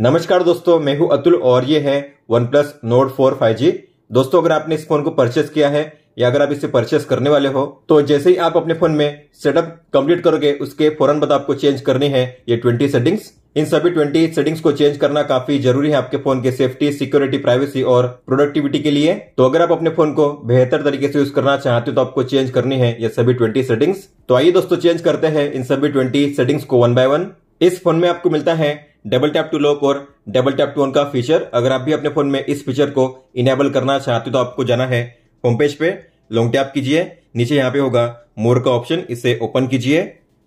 नमस्कार दोस्तों मैं हूं अतुल और ये है one plus note four five G दोस्तों अगर आपने इस फोन को परचेस किया है या अगर आप इसे परचेस करने वाले हो तो जैसे ही आप अपने फोन में सेटअप कंप्लीट करोगे उसके फौरन बाद आपको चेंज करनी है ये ट्वेंटी सेटिंग्स इन सभी ट्वेंटी सेटिंग्स को चेंज करना काफी जरूरी है आपके फोन के सेफ्टी सिक्योरिटी प्राइवेसी और प्रोडक्टिविटी के लिए तो अगर आप अपने फोन को बेहतर तरीके से यूज करना चाहते हो तो आपको चेंज करनी है ये सभी ट्वेंटी सेटिंग्स तो आइए दोस्तों चेंज करते हैं इन सभी ट्वेंटी सेटिंग्स को वन बाय वन इस फोन में आपको मिलता है डबल टैप टू लॉक और डबल टैप टू ऑन का फीचर अगर आप भी अपने फोन में इस फीचर को इनेबल करना चाहते हो तो आपको जाना है होम पेज पे लॉन्ग टैप कीजिए नीचे यहाँ पे होगा मोर का ऑप्शन इसे ओपन कीजिए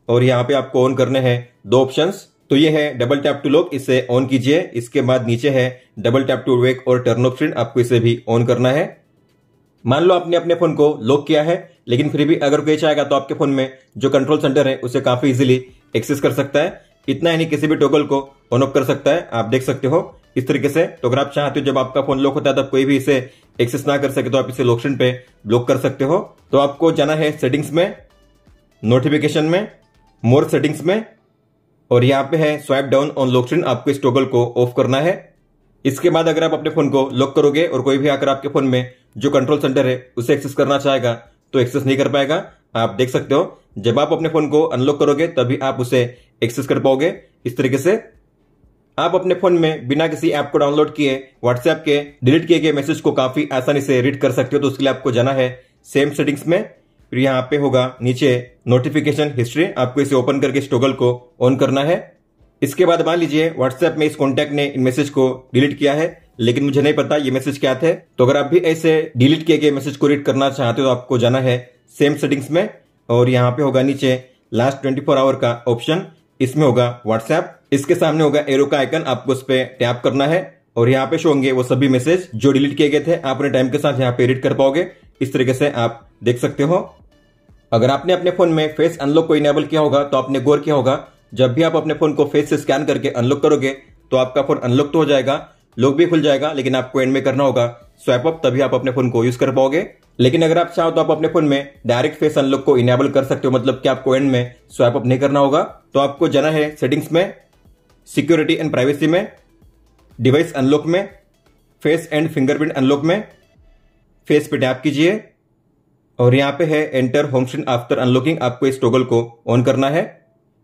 और यहाँ पे आपको ऑन करने हैं दो ऑप्शन तो ये है डबल टैप टू लॉक इसे ऑन कीजिए इसके बाद नीचे है डबल टैप टू वेक और टर्न ऑप्शन आपको इसे भी ऑन करना है मान लो आपने अपने फोन को लॉक किया है लेकिन फिर भी अगर कोई चाहेगा तो आपके फोन में जो कंट्रोल सेंटर है उसे काफी इजिली एक्सेस कर सकता है इतना ही नहीं किसी भी टोकल को ऑन ऑफ कर सकता है आप देख सकते हो इस तरीके से तो अगर आप चाहते हो जब आपका फोन लॉक होता है तब कोई भी इसे एक्सेस ना कर सके तो आप इसे लोकेशन पे ब्लॉक कर सकते हो तो आपको जाना है सेटिंग्स में नोटिफिकेशन में मोर सेटिंग्स में और यहाँ पे है स्वाइप डाउन ऑन लॉकशन आपको इस टोकल को ऑफ करना है इसके बाद अगर आप अपने फोन को लॉक करोगे और कोई भी आकर आपके फोन में जो कंट्रोल सेंटर है उसे एक्सेस करना चाहेगा तो एक्सेस नहीं कर पाएगा आप देख सकते हो जब आप अपने फोन को अनलॉक करोगे तभी आप उसे एक्सेस कर पाओगे इस तरीके से आप अपने फोन में बिना किसी ऐप को डाउनलोड किए व्हाट्सएप के डिलीट किए गए मैसेज को काफी आसानी से रीड कर सकते हो तो उसके लिए आपको जाना है सेम सेटिंग्स में फिर यहाँ पे होगा नीचे नोटिफिकेशन हिस्ट्री आपको इसे ओपन करके स्टोगल को ऑन करना है इसके बाद मान लीजिए व्हाट्सएप में इस कॉन्टेक्ट ने इन मैसेज को डिलीट किया है लेकिन मुझे नहीं पता ये मैसेज क्या थे तो अगर आप भी ऐसे डिलीट किए गए मैसेज को रीड करना चाहते हो तो आपको जाना है सेम सेटिंग्स में और यहाँ पे होगा नीचे लास्ट फोर आवर का ऑप्शन इसमें होगा व्हाट्सएप इसके सामने होगा एरो का आइकन आपको उस पर टैप करना है और यहाँ पे शो होंगे वो सभी मैसेज जो डिलीट किए गए थे आप अपने टाइम के साथ यहाँ पे एडिट कर पाओगे इस तरीके से आप देख सकते हो अगर आपने अपने फोन में फेस अनलॉक को इनेबल किया होगा तो आपने गौर किया होगा जब भी आप अपने फोन को फेस से स्कैन करके अनलॉक करोगे तो आपका फोन अनलॉक तो हो जाएगा लॉक भी खुल जाएगा लेकिन आपको एंड में करना होगा स्वैप अप तभी आप अपने फोन को यूज कर पाओगे लेकिन अगर आप चाहो तो आप अपने फोन में डायरेक्ट फेस अनलॉक को इनेबल कर सकते हो मतलब कि आपको एंड में स्वाइप अप नहीं करना होगा तो आपको जाना है सेटिंग्स में सिक्योरिटी एंड प्राइवेसी में डिवाइस अनलॉक में फेस एंड फिंगरप्रिंट अनलॉक में फेस पे टैप कीजिए और यहाँ पे है एंटर स्क्रीन आफ्टर अनलॉकिंग आपको इस टोगल को ऑन करना है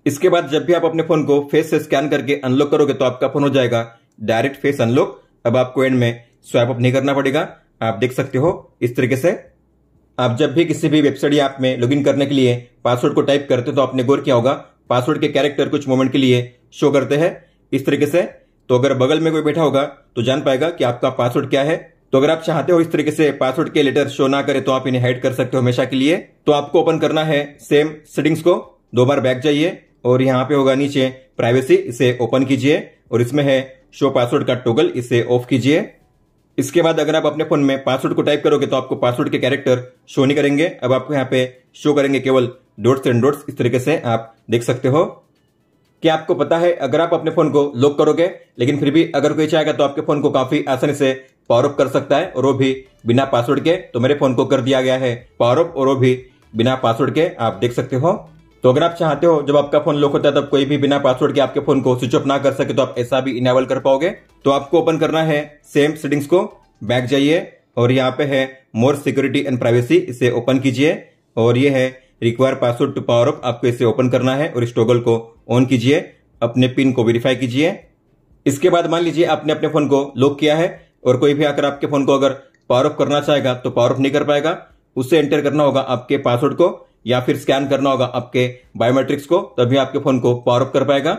इसके बाद जब भी आप अपने फोन को फेस से स्कैन करके अनलॉक करोगे तो आपका फोन हो जाएगा डायरेक्ट फेस अनलॉक अब आपको एंड में स्वाइप अप नहीं करना पड़ेगा आप देख सकते हो इस तरीके से आप जब भी किसी भी वेबसाइट या ऐप में लॉगिन करने के लिए पासवर्ड को टाइप करते हो तो आपने गौर किया होगा पासवर्ड के कैरेक्टर कुछ मोमेंट के लिए शो करते हैं इस तरीके से तो अगर बगल में कोई बैठा होगा तो जान पाएगा कि आपका पासवर्ड क्या है तो अगर आप चाहते हो इस तरीके से पासवर्ड के लेटर शो ना करें तो आप इन्हें हाइड कर सकते हो हमेशा के लिए तो आपको ओपन करना है सेम सेटिंग्स को दो बार बैक जाइए और यहाँ पे होगा नीचे प्राइवेसी इसे ओपन कीजिए और इसमें है शो पासवर्ड का टोगल इसे ऑफ कीजिए इसके बाद अगर आप अपने फोन में पासवर्ड को टाइप करोगे तो आपको पासवर्ड के कैरेक्टर शो नहीं करेंगे अब आपको यहाँ पे शो करेंगे केवल डोट्स एंड डोट्स इस तरीके से आप देख सकते हो क्या आपको पता है अगर आप अपने फोन को लॉक करोगे लेकिन फिर भी अगर कोई चाहेगा तो आपके फोन को काफी आसानी से पावर ऑफ कर सकता है और वो भी बिना पासवर्ड के तो मेरे फोन को कर दिया गया है पावर ऑफ और वो भी बिना पासवर्ड के आप देख सकते हो तो अगर आप चाहते हो जब आपका फोन लॉक होता है तब कोई भी बिना पासवर्ड के आपके फोन को स्विच ऑफ ना कर सके तो आप ऐसा भी इनेबल कर पाओगे तो आपको ओपन करना है सेम सेटिंग्स को बैक जाइए और यहाँ पे है मोर सिक्योरिटी एंड प्राइवेसी इसे ओपन कीजिए और ये है require password to power off आपको इसे ओपन करना है और इस टोगल को ऑन कीजिए अपने पिन को वेरीफाई कीजिए इसके बाद मान लीजिए आपने अपने फोन को लॉक किया है और कोई भी आकर आपके फोन को अगर पावर ऑफ करना चाहेगा तो पावर ऑफ नहीं कर पाएगा उसे एंटर करना होगा आपके पासवर्ड को या फिर स्कैन करना होगा आपके बायोमेट्रिक्स को तभी आपके फोन को पावर अप कर पाएगा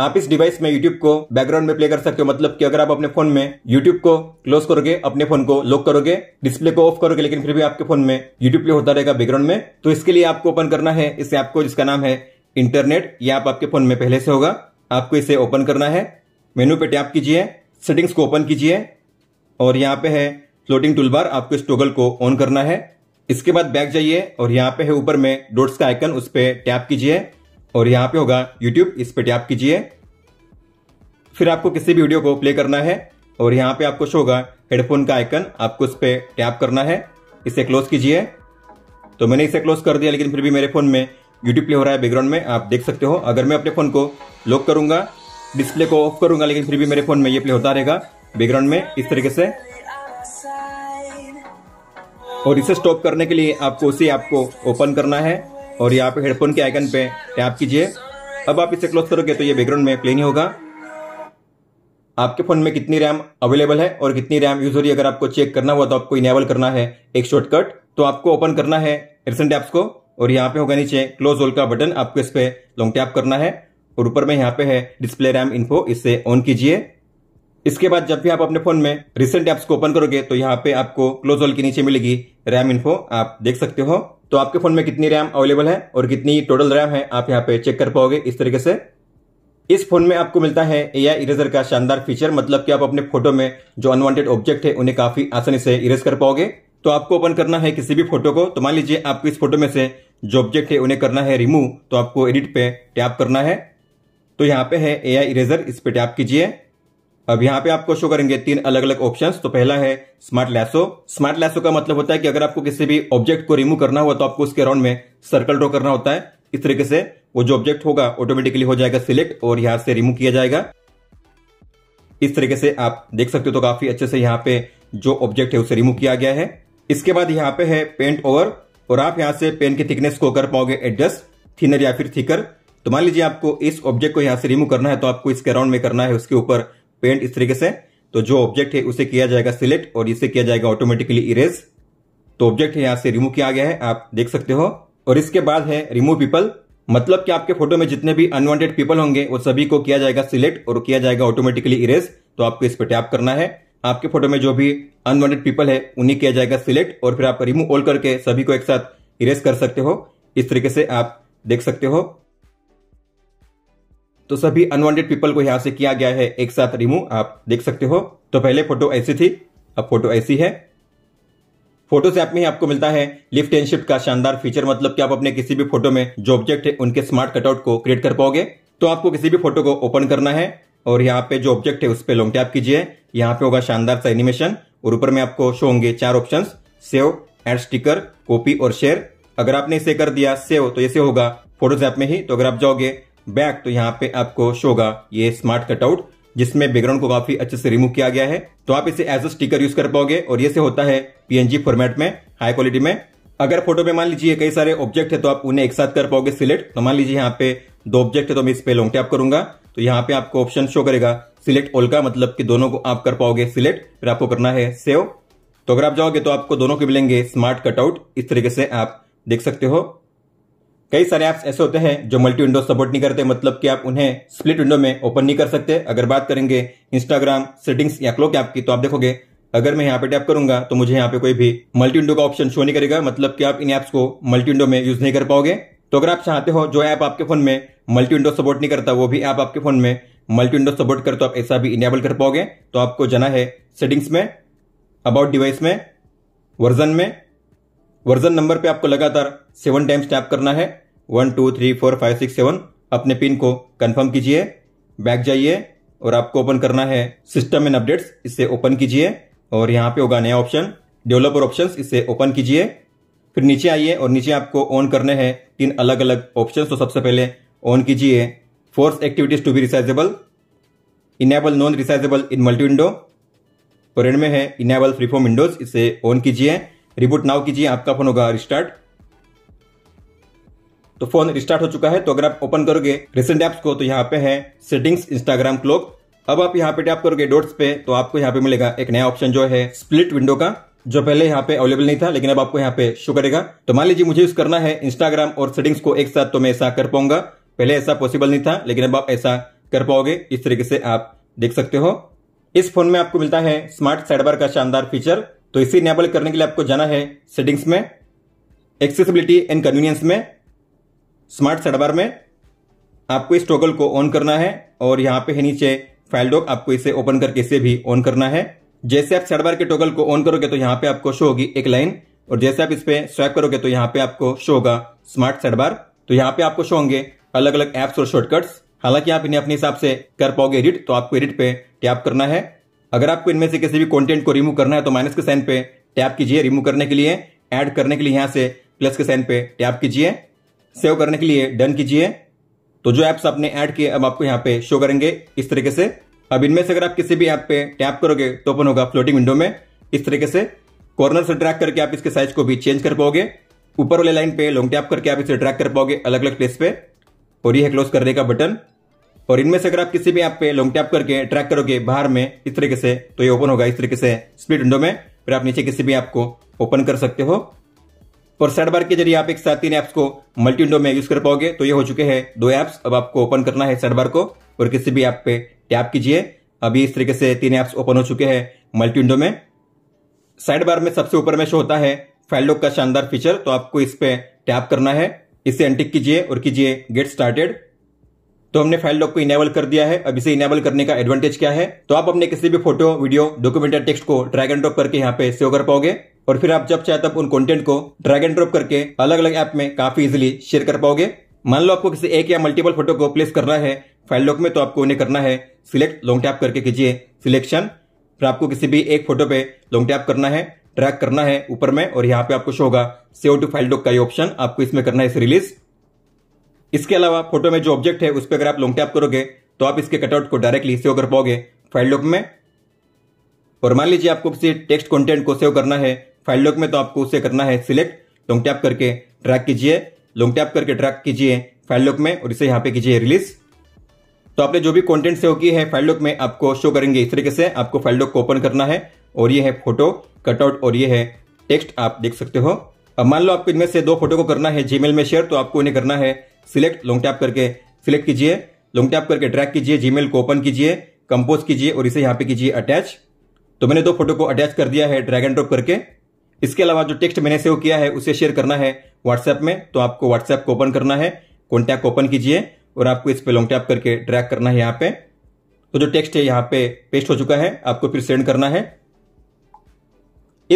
आप इस डिवाइस में यूट्यूब को बैकग्राउंड में प्ले कर सकते हो मतलब कि अगर आप अपने फोन में यूट्यूब को क्लोज करोगे अपने फोन को लॉक करोगे डिस्प्ले को ऑफ करोगे लेकिन फिर भी आपके फोन में यूट्यूब प्ले होता रहेगा बैकग्राउंड में तो इसके लिए आपको ओपन करना है इस ऐप को जिसका नाम है इंटरनेट ये आप आपके फोन में पहले से होगा आपको इसे ओपन करना है मेन्यू पे टैप कीजिए सेटिंग्स को ओपन कीजिए और यहाँ पे है फ्लोटिंग टूलबार आपको इस टोगल को ऑन करना है इसके बाद बैक जाइए और यहाँ पे है ऊपर में डोट्स का आइकन उस पर टैप कीजिए और यहाँ पे होगा यूट्यूब इस पर टैप कीजिए फिर आपको किसी भी वीडियो को प्ले करना है और यहाँ पे आपको शो होगा हेडफोन का आइकन आपको उस पर टैप करना है इसे क्लोज कीजिए तो मैंने इसे क्लोज कर दिया लेकिन फिर भी मेरे फोन में यूट्यूब प्ले हो रहा है बैकग्राउंड में आप देख सकते हो अगर मैं अपने फोन को लॉक करूंगा डिस्प्ले को ऑफ करूंगा लेकिन फिर भी मेरे फोन में ये प्ले होता रहेगा बैकग्राउंड में इस तरीके से और इसे स्टॉप करने के लिए आपको उसे आपको ओपन करना है और यहाँ पे हेडफोन के आइकन पे टैप कीजिए अब आप इसे क्लोज करोगे तो ये बैकग्राउंड में प्ले नहीं होगा आपके फ़ोन में कितनी रैम अवेलेबल है और कितनी रैम यूज हो रही है अगर आपको चेक करना हुआ तो आपको इनेबल करना है एक शॉर्टकट तो आपको ओपन करना है रिसेंट ऐप्स को और यहाँ पे होगा नीचे क्लोज होल का बटन आपको इस पर लॉन्ग टैप करना है और ऊपर में यहाँ पे है डिस्प्ले रैम इन्फो इससे ऑन कीजिए इसके बाद जब भी आप अपने फोन में रिसेंट ऐप्स को ओपन करोगे तो यहाँ पे आपको क्लोज ऑल के नीचे मिलेगी रैम इन्फो आप देख सकते हो तो आपके फोन में कितनी रैम अवेलेबल है और कितनी टोटल रैम है आप यहाँ पे चेक कर पाओगे इस तरीके से इस फोन में आपको मिलता है ए आई इरेजर का शानदार फीचर मतलब कि आप अपने फोटो में जो अनवांटेड ऑब्जेक्ट है उन्हें काफी आसानी से इरेज कर पाओगे तो आपको ओपन करना है किसी भी फोटो को तो मान लीजिए आपको इस फोटो में से जो ऑब्जेक्ट है उन्हें करना है रिमूव तो आपको एडिट पे टैप करना है तो यहाँ पे है ए आई इरेजर इस पे टैप कीजिए अब यहाँ पे आपको शो करेंगे तीन अलग अलग ऑप्शंस तो पहला है स्मार्ट लैसो स्मार्ट लैसो का मतलब होता है कि अगर आपको किसी भी ऑब्जेक्ट को रिमूव करना हुआ तो आपको उसके राउंड में सर्कल ड्रॉ करना होता है इस तरीके से वो जो ऑब्जेक्ट होगा ऑटोमेटिकली हो जाएगा सिलेक्ट और यहाँ से रिमूव किया जाएगा इस तरीके से आप देख सकते हो तो काफी अच्छे से यहाँ पे जो ऑब्जेक्ट है उसे रिमूव किया गया है इसके बाद यहाँ पे है पेंट ओवर और आप यहाँ से पेन की थिकनेस को कर पाओगे एडजस्ट थिनर या फिर थिकर तो मान लीजिए आपको इस ऑब्जेक्ट को यहाँ से रिमूव करना है तो आपको इसके राउंड में करना है उसके ऊपर पेंट इस तरीके से तो जो ऑब्जेक्ट है उसे किया जाएगा सिलेक्ट और इसे किया जाएगा ऑटोमेटिकली इरेज तो ऑब्जेक्ट है यहां से रिमूव किया गया है आप देख सकते हो और इसके बाद है रिमूव पीपल मतलब कि आपके फोटो में जितने भी अनवांटेड पीपल होंगे वो सभी को किया जाएगा सिलेक्ट और किया जाएगा ऑटोमेटिकली इरेज तो आपको इस पर टैप करना है आपके फोटो में जो भी अनवांटेड पीपल है उन्हें किया जाएगा सिलेक्ट और फिर आप रिमूव ऑल करके सभी को एक साथ इरेज कर सकते हो इस तरीके से आप देख सकते हो तो सभी अनवांटेड पीपल को यहां से किया गया है एक साथ रिमूव आप देख सकते हो तो पहले फोटो ऐसी थी अब फोटो ऐसी है से आप में ही आपको मिलता है लिफ्ट एंड शिफ्ट का शानदार फीचर मतलब कि आप अपने किसी भी फोटो में जो ऑब्जेक्ट है उनके स्मार्ट कटआउट को क्रिएट कर पाओगे तो आपको किसी भी फोटो को ओपन करना है और यहाँ पे जो ऑब्जेक्ट है उस पर लॉन्ग टैप कीजिए यहाँ पे होगा शानदार सा एनिमेशन और ऊपर में आपको शो होंगे चार option save add sticker copy और शेयर अगर आपने इसे कर दिया सेव तो ऐसे होगा फोटोज ऐप में ही तो अगर आप जाओगे बैक तो यहाँ पे आपको शो होगा ये स्मार्ट कटआउट जिसमें बैकग्राउंड को काफी अच्छे से रिमूव किया गया है तो आप इसे एज अ स्टिकर यूज कर पाओगे और ये से होता है पीएनजी फॉर्मेट में हाई क्वालिटी में अगर फोटो में मान लीजिए कई सारे ऑब्जेक्ट है तो आप उन्हें एक साथ कर पाओगे सिलेक्ट तो मान लीजिए यहाँ पे दो ऑब्जेक्ट है तो मैं इस पे लॉन्ग टैप करूंगा तो यहाँ पे आपको ऑप्शन शो करेगा सिलेक्ट ऑल का मतलब कि दोनों को आप कर पाओगे सिलेक्ट फिर आपको करना है सेव तो अगर आप जाओगे तो आपको दोनों के मिलेंगे स्मार्ट कटआउट इस तरीके से आप देख सकते हो कई सारे ऐप्स ऐसे होते हैं जो मल्टी विंडो सपोर्ट नहीं करते मतलब कि आप उन्हें स्प्लिट विंडो में ओपन नहीं कर सकते अगर बात करेंगे इंस्टाग्राम सेटिंग्स या क्लोक ऐप की तो आप देखोगे अगर मैं यहाँ पे टैप करूंगा तो मुझे यहाँ पे कोई भी मल्टी विंडो का ऑप्शन शो नहीं करेगा मतलब कि आप इन ऐप्स को मल्टी विंडो में यूज नहीं कर पाओगे तो अगर आप चाहते हो जो ऐप आपके फोन में मल्टी विंडो सपोर्ट नहीं करता वो भी ऐप आपके फोन में मल्टी विंडो सपोर्ट कर तो आप ऐसा भी इनेबल कर पाओगे तो आपको जाना है सेटिंग्स में अबाउट डिवाइस में वर्जन में वर्जन नंबर पे आपको लगातार सेवन टाइम्स टैप करना है one two three four five six seven अपने पिन को कंफर्म कीजिए बैक जाइए और आपको ओपन करना है सिस्टम एंड अपडेट्स इससे ओपन कीजिए और यहाँ पे होगा नया ऑप्शन डेवलपर ऑप्शन इसे ओपन कीजिए फिर नीचे आइए और नीचे आपको ऑन करने हैं तीन अलग अलग ऑप्शन तो सबसे पहले ऑन कीजिए force activities to be resizable enable non resizable in multi window और इनमें है इनेबल फ्री फॉर्म विंडोज इसे ऑन कीजिए रिबूट नाउ कीजिए आपका फोन होगा रिस्टार्ट तो फोन रिस्टार्ट हो चुका है तो अगर आप ओपन करोगे रिसेंट एप्स को तो यहाँ पे है सेटिंग्स इंस्टाग्राम क्लॉक अब आप यहाँ पे टैप करोगे डोट्स पे तो आपको यहाँ पे मिलेगा एक नया ऑप्शन जो है स्प्लिट विंडो का जो पहले यहाँ पे अवेलेबल नहीं था लेकिन अब आपको यहाँ पे शो करेगा तो मान लीजिए मुझे यूज करना है इंस्टाग्राम और सेटिंग्स को एक साथ तो मैं ऐसा कर पाऊंगा पहले ऐसा पॉसिबल नहीं था लेकिन अब आप ऐसा कर पाओगे इस तरीके से आप देख सकते हो इस फोन में आपको मिलता है स्मार्ट साइडबार का शानदार फीचर तो इसे इनेबल करने के लिए आपको जाना है सेटिंग्स में एक्सेसिबिलिटी एंड कन्वीनियंस में स्मार्ट सर्वर में आपको इस टॉगल को ऑन करना है और यहाँ पे है नीचे फाइल डॉक आपको इसे ओपन करके इसे भी ऑन करना है जैसे आप सर्वर के टॉगल को ऑन करोगे तो यहाँ पे आपको शो होगी एक लाइन और जैसे आप इस पे स्वैप करोगे तो यहाँ पे आपको शो होगा स्मार्ट सर्वर तो यहाँ पे आपको शो होंगे अलग अलग एप्स और शॉर्टकट्स हालांकि आप इन्हें अपने हिसाब से कर पाओगे एडिट तो आपको एडिट पे टैप करना है अगर आपको इनमें से किसी भी कंटेंट को रिमूव करना है तो माइनस के साइन पे टैप कीजिए रिमूव करने के लिए ऐड करने के लिए यहाँ से प्लस के साइन पे टैप कीजिए सेव करने के लिए डन कीजिए तो जो ऐप्स आपने ऐड किए अब आपको यहाँ पे शो करेंगे इस तरीके से अब इनमें से अगर आप किसी भी ऐप पे टैप करोगे तो ओपन होगा फ्लोटिंग विंडो में इस तरीके से कॉर्नर से ट्रैक करके आप इसके साइज को भी चेंज कर पाओगे ऊपर वाले लाइन पे लॉन्ग टैप करके आप इसे ट्रैक कर पाओगे अलग अलग प्लेस पे और ये है क्लोज करने का बटन और इनमें से अगर आप किसी भी ऐप पे लॉन्ग टैप करके ट्रैक करोगे बाहर में इस तरीके से तो ये ओपन होगा इस तरीके से स्प्लिट विंडो में फिर आप नीचे किसी भी ऐप को ओपन कर सकते हो और सर्ड बार के जरिए आप एक साथ तीन ऐप्स को मल्टी विंडो में यूज कर पाओगे तो ये हो चुके हैं दो ऐप्स अब आपको ओपन करना है सर्ड बार को और किसी भी ऐप पे टैप कीजिए अभी इस तरीके से तीन ऐप्स ओपन हो चुके हैं मल्टी विंडो में साइड बार में सबसे ऊपर में शो होता है फाइल लॉक का शानदार फीचर तो आपको इस पे टैप करना है इसे एंटिक कीजिए और कीजिए गेट स्टार्टेड तो हमने फाइल लॉक को इनेबल कर दिया है अब इसे इनेबल करने का एडवांटेज क्या है तो आप अपने किसी भी फोटो वीडियो डॉक्यूमेंट या टेक्स्ट को ड्रैग एंड ड्रॉप करके यहाँ पे सेव कर पाओगे और फिर आप जब चाहे तब उन कंटेंट को ड्रैग एंड ड्रॉप करके अलग अलग ऐप में काफी इजिली शेयर कर पाओगे मान लो आपको किसी एक या मल्टीपल फोटो को प्लेस करना है फाइल लॉक में तो आपको उन्हें करना है सिलेक्ट लॉन्ग टैप करके कीजिए सिलेक्शन फिर आपको किसी भी एक फोटो पे लॉन्ग टैप करना है ट्रैक करना है ऊपर में और यहाँ पे आपको शो होगा सेव टू फाइल डॉक का ये ऑप्शन आपको इसमें करना है इसे रिलीज इसके अलावा फोटो में जो ऑब्जेक्ट है उस पर अगर आप लॉन्ग टैप करोगे तो आप इसके कटआउट को डायरेक्टली सेव कर पाओगे फाइल डॉक में और मान लीजिए आपको किसी टेक्स्ट कंटेंट को सेव करना है फाइल लॉक में तो आपको उसे करना है सिलेक्ट लॉन्ग तो टैप करके ट्रैक कीजिए लॉन्ग तो टैप करके ट्रैक कीजिए फाइल लॉक में और इसे यहाँ पे कीजिए रिलीज तो आपने जो भी कॉन्टेंट सेव की है फाइल लॉक में आपको शो करेंगे इस तरीके से आपको फाइल लॉक को ओपन करना है और ये है फोटो कटआउट और ये है टेक्स्ट आप देख सकते हो अब मान लो आपको इनमें से दो फोटो को करना है जीमेल में शेयर तो आपको इन्हें करना है सिलेक्ट लॉन्ग तो टैप करके सिलेक्ट कीजिए लॉन्ग टैप करके ट्रैक कीजिए जीमेल को ओपन कीजिए कंपोज कीजिए और इसे यहाँ पे कीजिए अटैच तो मैंने दो फोटो को अटैच कर दिया है ड्रैग एंड ड्रॉप करके इसके अलावा जो टेक्स्ट मैंने सेव किया है उसे शेयर करना है व्हाट्सएप में तो आपको व्हाट्सएप को ओपन करना है कॉन्टैक्ट ओपन कीजिए और आपको इस पर लॉन्ग टैप करके ड्रैग करना है यहाँ पे तो जो टेक्स्ट है यहाँ पे पेस्ट हो चुका है आपको फिर सेंड करना है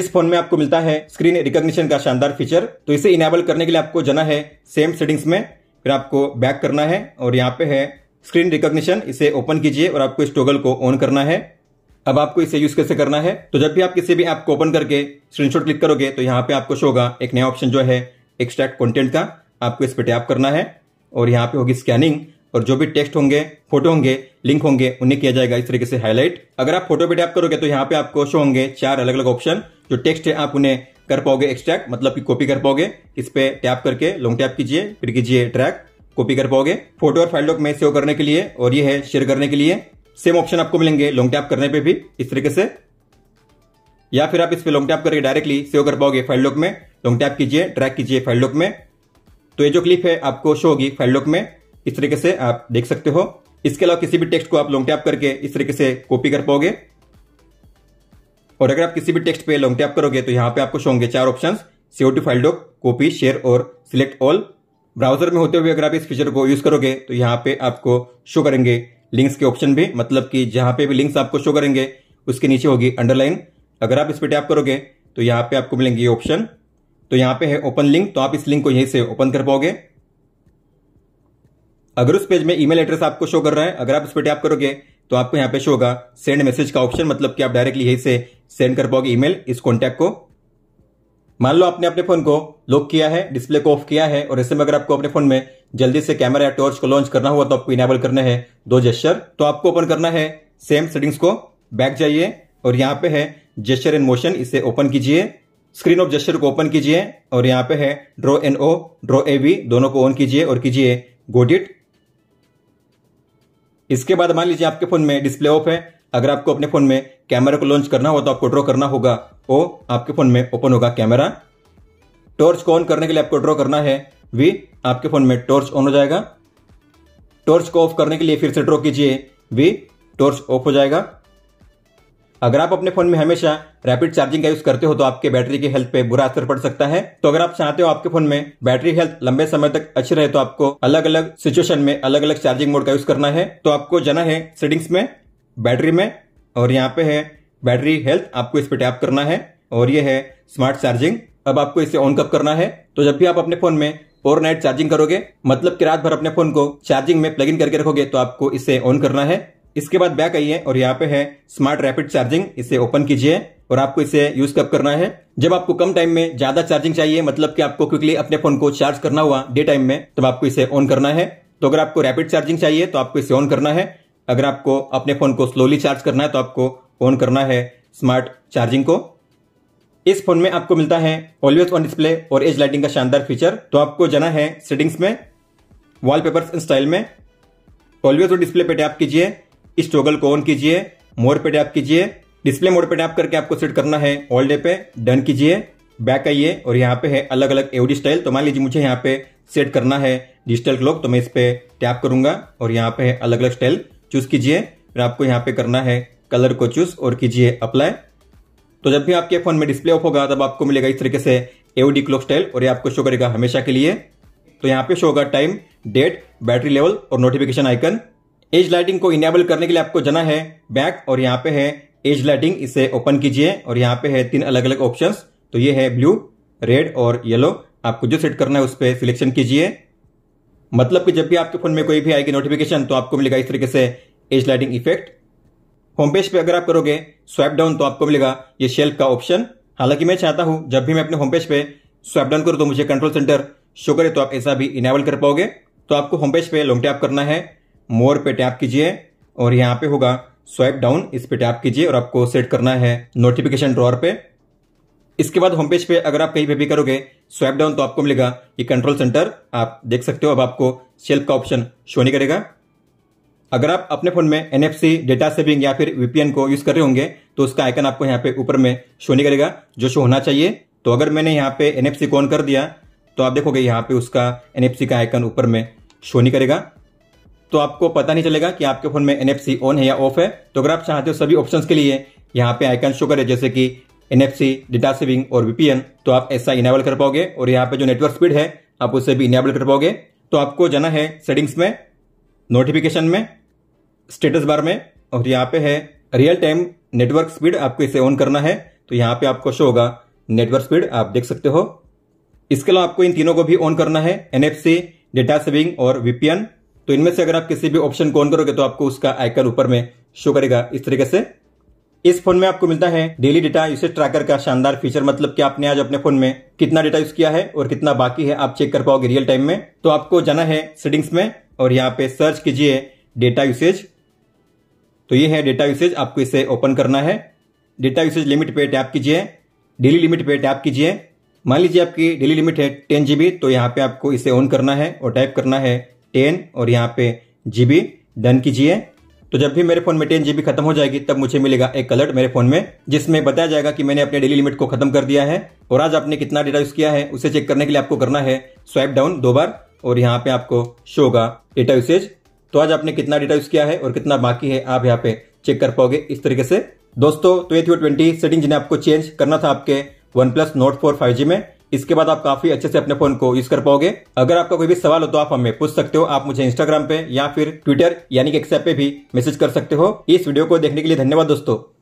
इस फोन में आपको मिलता है स्क्रीन रिकॉग्निशन का शानदार फीचर तो इसे इनेबल करने के लिए आपको जाना है सेम सेटिंग्स में फिर आपको बैक करना है और यहाँ पे है स्क्रीन रिकॉग्निशन इसे ओपन कीजिए और आपको इस टोगल को ऑन करना है अब आपको इसे यूज कैसे करना है तो जब भी आप किसी भी ऐप को ओपन करके स्क्रीनशॉट क्लिक करोगे तो यहाँ पे आपको शो होगा एक नया ऑप्शन जो है एक्सट्रैक्ट कंटेंट का आपको इस पर टैप करना है और यहाँ पे होगी स्कैनिंग और जो भी टेक्स्ट होंगे फोटो होंगे लिंक होंगे उन्हें किया जाएगा इस तरीके से हाईलाइट अगर आप फोटो पे टैप करोगे तो यहाँ पे आपको शो होंगे चार अलग अलग ऑप्शन जो टेक्स्ट है आप उन्हें कर पाओगे एक्सट्रैक्ट मतलब की कॉपी कर पाओगे इस पे टैप करके लॉन्ग टैप कीजिए फिर कीजिए ट्रैक कॉपी कर पाओगे फोटो और फाइल डॉक में सेव करने के लिए और ये है शेयर करने के लिए सेम ऑप्शन आपको मिलेंगे लॉन्ग टैप करने पे भी इस तरीके से या फिर आप इस पर लॉन्ग टैप करके डायरेक्टली सेव कर पाओगे फाइल लॉक में लॉन्ग टैप कीजिए ट्रैक कीजिए फाइल लॉक में तो ये जो क्लिप है आपको शो होगी फाइल लॉक में इस तरीके से आप देख सकते हो इसके अलावा किसी भी टेक्स्ट को आप लॉन्ग टैप करके इस तरीके से कॉपी कर पाओगे और अगर आप किसी भी टेक्स्ट पे लॉन्ग टैप करोगे तो यहाँ पे आपको शो होंगे चार option save to file doc copy share और सिलेक्ट ऑल ब्राउजर में होते हुए अगर आप इस फीचर को यूज करोगे तो यहाँ पे आपको शो करेंगे लिंक्स के ऑप्शन भी मतलब कि जहां पे भी लिंक्स आपको शो करेंगे उसके नीचे होगी अंडरलाइन अगर आप इस पर टैप करोगे तो यहां पे आपको मिलेंगे ये ऑप्शन तो यहां पे है ओपन लिंक तो आप इस लिंक को यहीं से ओपन कर पाओगे अगर उस पेज में ईमेल एड्रेस आपको शो कर रहा है अगर आप इस पर टैप करोगे तो आपको यहां पे शो होगा सेंड मैसेज का ऑप्शन मतलब कि आप डायरेक्टली यहीं से सेंड कर पाओगे ईमेल इस कॉन्टैक्ट को मान लो आपने अपने फोन को लॉक किया है डिस्प्ले को ऑफ किया है और ऐसे में अगर आपको अपने फोन में जल्दी से कैमरा या टॉर्च को लॉन्च करना हुआ तो आपको इनेबल करने हैं दो जेस्टर तो आपको ओपन करना है सेम सेटिंग्स को बैक जाइए और यहाँ पे है जेस्टर इन मोशन इसे ओपन कीजिए स्क्रीन ऑफ जेस्टर को ओपन कीजिए और यहाँ पे है draw an O draw a V दोनों को ऑन कीजिए और कीजिए गोडिट इसके बाद मान लीजिए आपके फोन में डिस्प्ले ऑफ है अगर आपको अपने फ़ोन में कैमरा को लॉन्च करना हो तो आपको ड्रॉ करना होगा ओ आपके फ़ोन में ओपन होगा कैमरा टॉर्च को ऑन करने के लिए आपको ड्रॉ करना है वी आपके फ़ोन में टॉर्च ऑन हो जाएगा टॉर्च को ऑफ करने के लिए फिर से ड्रॉ कीजिए वी टॉर्च ऑफ हो जाएगा अगर आप अपने फोन में हमेशा रैपिड चार्जिंग का यूज करते हो तो आपके बैटरी की हेल्थ पे बुरा असर पड़ सकता है तो अगर आप चाहते हो आपके फोन में बैटरी हेल्थ लंबे समय तक अच्छी रहे तो आपको अलग अलग सिचुएशन में अलग अलग चार्जिंग मोड का यूज करना है तो आपको जाना है सेटिंग्स में बैटरी में और यहाँ पे है बैटरी हेल्थ आपको इस पर टैप करना है और ये है स्मार्ट चार्जिंग अब आपको इसे ऑन कब करना है तो जब भी आप अपने फोन में ओवर नाइट चार्जिंग करोगे मतलब कि रात भर अपने फोन को चार्जिंग में प्लग इन करके रखोगे तो आपको इसे ऑन करना है इसके बाद बैक आइए और यहाँ पे है स्मार्ट रैपिड चार्जिंग इसे ओपन कीजिए और आपको इसे यूज कब करना है जब आपको कम टाइम में ज्यादा चार्जिंग चाहिए मतलब कि आपको क्विकली अपने फोन को चार्ज करना हुआ डे टाइम में तब आपको इसे ऑन करना है तो अगर आपको रैपिड चार्जिंग चाहिए तो आपको इसे ऑन करना है अगर आपको अपने फोन को स्लोली चार्ज करना है तो आपको ऑन करना है स्मार्ट चार्जिंग को इस फोन में आपको मिलता है ऑलवेज ऑन डिस्प्ले और एज लाइटिंग का शानदार फीचर तो आपको जाना है सेटिंग्स में वॉल पेपर स्टाइल में ऑलवेज ऑन डिस्प्ले पे टैप कीजिए इस टोगल को ऑन कीजिए मोड पे टैप कीजिए डिस्प्ले मोड पे टैप करके आपको सेट करना है ऑल डे पे डन कीजिए बैक आइए और यहाँ पे है अलग अलग एवडी स्टाइल तो मान लीजिए मुझे यहाँ पे सेट करना है डिजिटल क्लॉक तो मैं इस पे टैप करूंगा और यहाँ पे है अलग अलग स्टाइल चूज कीजिए फिर आपको यहाँ पे करना है कलर को चूज और कीजिए अप्लाई तो जब भी आपके फोन में डिस्प्ले ऑफ होगा तब आपको मिलेगा इस तरीके से एओडी क्लॉक स्टाइल और ये आपको शो करेगा हमेशा के लिए तो यहाँ पे शो होगा टाइम डेट बैटरी लेवल और नोटिफिकेशन आइकन एज लाइटिंग को इनेबल करने के लिए आपको जाना है बैक और यहाँ पे है एज लाइटिंग इसे ओपन कीजिए और यहाँ पे है तीन अलग अलग ऑप्शन तो ये है ब्लू रेड और येलो आपको जो सेट करना है उस पर सिलेक्शन कीजिए मतलब कि जब भी आपके फोन में कोई भी आएगी नोटिफिकेशन तो आपको मिलेगा इस तरीके से edge lighting effect home page पे अगर आप करोगे स्वैप डाउन तो आपको मिलेगा ये शेल्फ का ऑप्शन हालांकि मैं चाहता हूं जब भी मैं अपने होम पेज पे स्वैप डाउन करूं तो मुझे कंट्रोल सेंटर शो करे तो आप ऐसा भी इनेबल कर पाओगे तो आपको होम पेज पे लॉन्ग टैप करना है मोर पे टैप कीजिए और यहाँ पे होगा स्वैप डाउन इस पे टैप कीजिए और आपको सेट करना है नोटिफिकेशन ड्रॉर पे इसके बाद होम पेज पे अगर आप कहीं पे भी करोगे स्वैप डाउन तो आपको मिलेगा ये कंट्रोल सेंटर आप देख सकते हो अब आपको सेल्फ का ऑप्शन शो नहीं करेगा अगर आप अपने फोन में एन डेटा सेविंग या फिर वीपीएन को यूज कर रहे होंगे तो उसका आइकन आपको यहाँ पे ऊपर में शो नहीं करेगा जो शो होना चाहिए तो अगर मैंने यहाँ पे एन को ऑन कर दिया तो आप देखोगे यहाँ पे उसका एन का आइकन ऊपर में शो नहीं करेगा तो आपको पता नहीं चलेगा कि आपके फोन में एन ऑन है या ऑफ है तो अगर आप चाहते हो सभी ऑप्शन के लिए यहाँ पे आइकन शो करे जैसे कि एनएफसी डेटा सेविंग और वीपीएन तो आप ऐसा इनेबल कर पाओगे और यहाँ पे जो नेटवर्क स्पीड है आप उसे भी इनेबल कर पाओगे तो आपको जाना है सेटिंग्स में नोटिफिकेशन में स्टेटस बार में और यहाँ पे है रियल टाइम नेटवर्क स्पीड आपको इसे ऑन करना है तो यहाँ पे आपको शो होगा नेटवर्क स्पीड आप देख सकते हो इसके अलावा आपको इन तीनों को भी ऑन करना है एनएफसी डेटा सेविंग और वीपीएन तो इनमें से अगर आप किसी भी ऑप्शन को ऑन करोगे तो आपको उसका आइकन ऊपर में शो करेगा इस तरीके से इस फोन में आपको मिलता है डेली डेटा यूसेज ट्रैकर का शानदार फीचर मतलब कि आपने आज अपने फोन में कितना डेटा यूज किया है और कितना बाकी है आप चेक कर पाओगे रियल टाइम में तो आपको जाना है सेटिंग्स में और यहाँ पे सर्च कीजिए डेटा यूसेज तो ये है डेटा यूसेज आपको इसे ओपन करना है डेटा यूसेज लिमिट पे टैप कीजिए डेली लिमिट पे टैप कीजिए मान लीजिए आपकी डेली लिमिट है टेन जीबी तो यहाँ पे आपको इसे ऑन करना है और टाइप करना है टेन और यहाँ पे जीबी डन कीजिए तो जब भी मेरे फोन में टेन जीबी खत्म हो जाएगी तब मुझे मिलेगा एक अलर्ट मेरे फोन में जिसमें बताया जाएगा कि मैंने अपने डेली लिमिट को खत्म कर दिया है और आज आपने कितना डेटा यूज किया है उसे चेक करने के लिए आपको करना है स्वाइप डाउन दो बार और यहाँ पे आपको शो होगा डेटा यूसेज तो आज आपने कितना डेटा यूज किया है और कितना बाकी है आप यहाँ पे चेक कर पाओगे इस तरीके से दोस्तों तो ये थी ट्वेंटी सेटिंग जिन्हें आपको चेंज करना था आपके one plus note four five G में इसके बाद आप काफी अच्छे से अपने फोन को यूज कर पाओगे अगर आपका कोई भी सवाल हो तो आप हमें पूछ सकते हो आप मुझे इंस्टाग्राम पे या फिर ट्विटर यानी कि एक्सएप पे भी मैसेज कर सकते हो इस वीडियो को देखने के लिए धन्यवाद दोस्तों